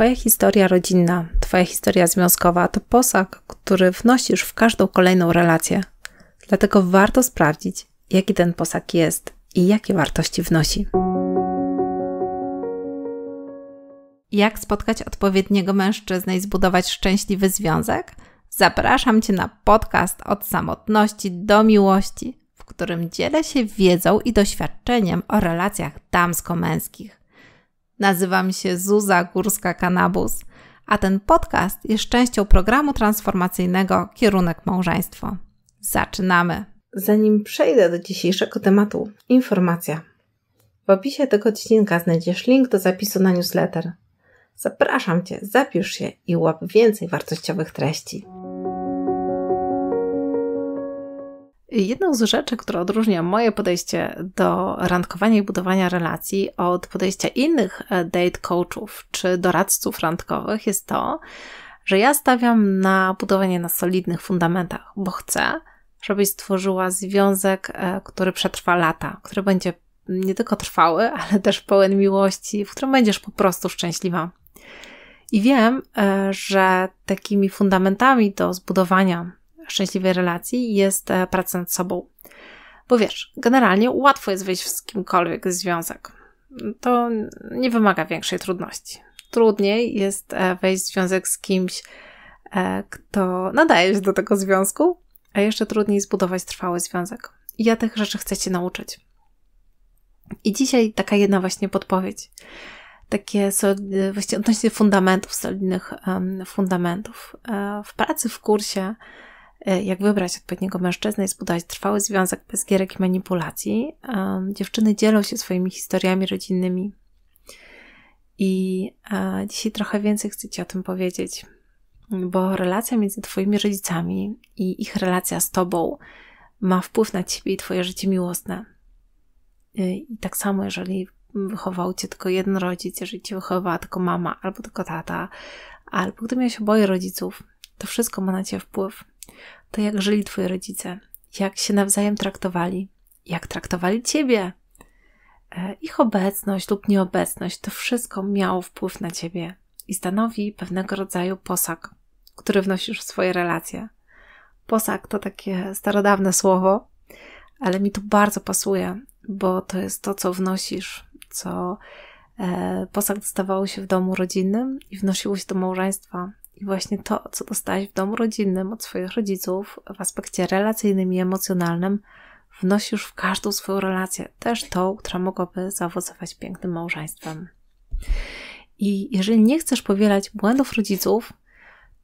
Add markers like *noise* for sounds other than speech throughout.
Twoja historia rodzinna, Twoja historia związkowa to posag, który wnosisz w każdą kolejną relację. Dlatego warto sprawdzić, jaki ten posag jest i jakie wartości wnosi. Jak spotkać odpowiedniego mężczyznę i zbudować szczęśliwy związek? Zapraszam Cię na podcast od samotności do miłości, w którym dzielę się wiedzą i doświadczeniem o relacjach damsko-męskich. Nazywam się Zuza Górska-Kanabus, a ten podcast jest częścią programu transformacyjnego Kierunek Małżeństwo. Zaczynamy! Zanim przejdę do dzisiejszego tematu, informacja. W opisie tego odcinka znajdziesz link do zapisu na newsletter. Zapraszam Cię, zapisz się i łap więcej wartościowych treści. Jedną z rzeczy, która odróżnia moje podejście do randkowania i budowania relacji od podejścia innych e, date coachów czy doradców randkowych jest to, że ja stawiam na budowanie na solidnych fundamentach, bo chcę, żebyś stworzyła związek, e, który przetrwa lata, który będzie nie tylko trwały, *laughs* ale też pełen miłości, w którym będziesz po prostu szczęśliwa. I wiem, e, że takimi fundamentami do zbudowania szczęśliwej relacji jest e, praca nad sobą. Bo wiesz, generalnie łatwo jest wejść w kimkolwiek związek. To nie wymaga większej trudności. Trudniej jest e, wejść w związek z kimś, e, kto nadaje się do tego związku, a jeszcze trudniej zbudować trwały związek. I ja tych rzeczy chcę Cię nauczyć. I dzisiaj taka jedna właśnie podpowiedź. Takie właśnie odnośnie fundamentów, solidnych um, fundamentów. w pracy, w kursie E, jak wybrać odpowiedniego mężczyznę i zbudować trwały związek bez gierek i manipulacji. E, dziewczyny dzielą się swoimi historiami rodzinnymi. I e, dzisiaj trochę więcej chcę Ci o tym powiedzieć, bo relacja między Twoimi rodzicami i ich relacja z Tobą ma wpływ na Ciebie i Twoje życie miłosne. I tak samo, jeżeli wychował Cię tylko jeden rodzic, jeżeli Cię wychowała tylko mama albo tylko tata, albo gdy miałeś oboje rodziców, to wszystko ma na Ciebie wpływ to jak żyli twoi rodzice, jak się nawzajem traktowali, jak traktowali ciebie. E, ich obecność lub nieobecność to wszystko miało wpływ na ciebie i stanowi pewnego rodzaju posag, który wnosisz w swoje relacje. Posag to takie starodawne słowo, ale mi tu bardzo pasuje, bo to jest to, co wnosisz, co e, posag dostawało się w domu rodzinnym i wnosiło się do małżeństwa, i właśnie to, co dostałaś w domu rodzinnym od swoich rodziców w aspekcie relacyjnym i emocjonalnym, wnosisz w każdą swoją relację, też tą, która mogłaby zaowocować pięknym małżeństwem. I jeżeli nie chcesz powielać błędów rodziców,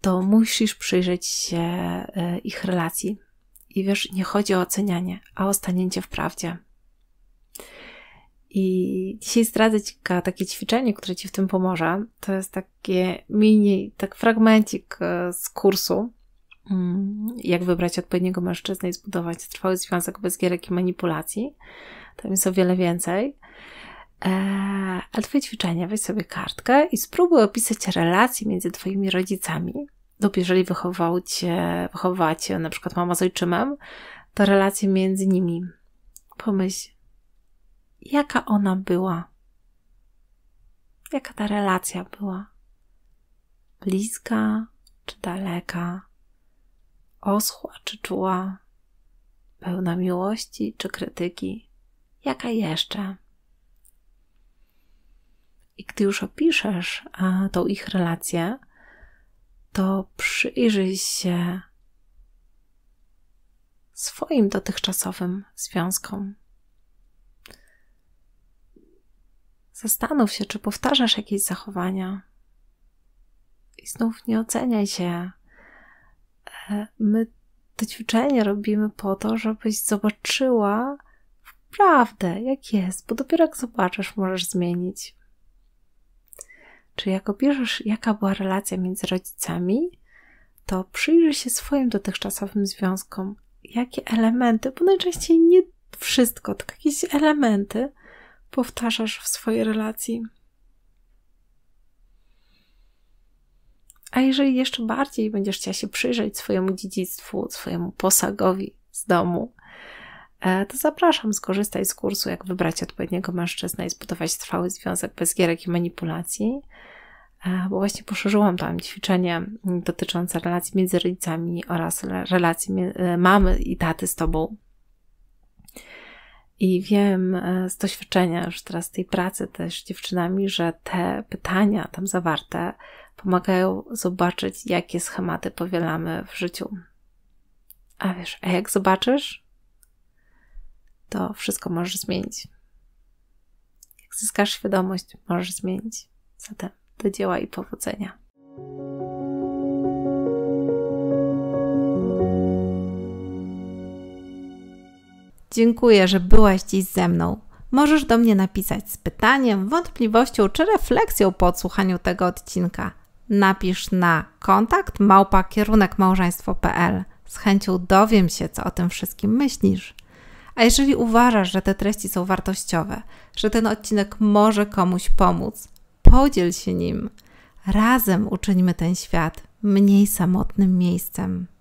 to musisz przyjrzeć się e, ich relacji. I wiesz, nie chodzi o ocenianie, a o stanięcie w prawdzie. I dzisiaj zdradzę Ci takie ćwiczenie, które Ci w tym pomoże. To jest takie mini, tak fragmencik e, z kursu, mm, jak wybrać odpowiedniego mężczyznę i zbudować trwały związek bez gierek i manipulacji. Tam jest o wiele więcej. E, ale Twoje ćwiczenie, weź sobie kartkę i spróbuj opisać relacje między Twoimi rodzicami. Lub jeżeli wychował cię, wychowała Cię na przykład mama z ojczymem, to relacje między nimi. Pomyśl, jaka ona była, jaka ta relacja była. Bliska czy daleka, oschła czy czuła, pełna miłości czy krytyki, jaka jeszcze. I gdy już opiszesz a, tą ich relację, to przyjrzyj się swoim dotychczasowym związkom. Zastanów się, czy powtarzasz jakieś zachowania. I znów nie oceniaj się. E, my to ćwiczenie robimy po to, żebyś zobaczyła prawdę, jak jest, bo dopiero jak zobaczysz, możesz zmienić. Czy jak opiszesz, jaka była relacja między rodzicami, to przyjrzyj się swoim dotychczasowym związkom, jakie elementy, bo najczęściej nie wszystko, tylko jakieś elementy powtarzasz w swojej relacji. A jeżeli jeszcze bardziej będziesz chciała się przyjrzeć swojemu dziedzictwu, swojemu posagowi z domu, e, to zapraszam, skorzystaj z kursu, jak wybrać odpowiedniego mężczyznę i zbudować trwały związek bez gierek i manipulacji, e, bo właśnie poszerzyłam tam ćwiczenie dotyczące relacji między rodzicami oraz relacji e, mamy i taty z tobą. I wiem e, z doświadczenia już teraz tej pracy też z dziewczynami, że te pytania tam zawarte pomagają zobaczyć, jakie schematy powielamy w życiu. A wiesz, a jak zobaczysz, to wszystko możesz zmienić. Jak zyskasz świadomość, możesz zmienić. Zatem do dzieła i powodzenia. Dziękuję, że byłaś dziś ze mną. Możesz do mnie napisać z pytaniem, wątpliwością czy refleksją po odsłuchaniu tego odcinka. Napisz na kontakt małpa kierunek małżeństwo.pl. Z chęcią dowiem się, co o tym wszystkim myślisz. A jeżeli uważasz, że te treści są wartościowe, że ten odcinek może komuś pomóc, podziel się nim. Razem uczyńmy ten świat mniej samotnym miejscem.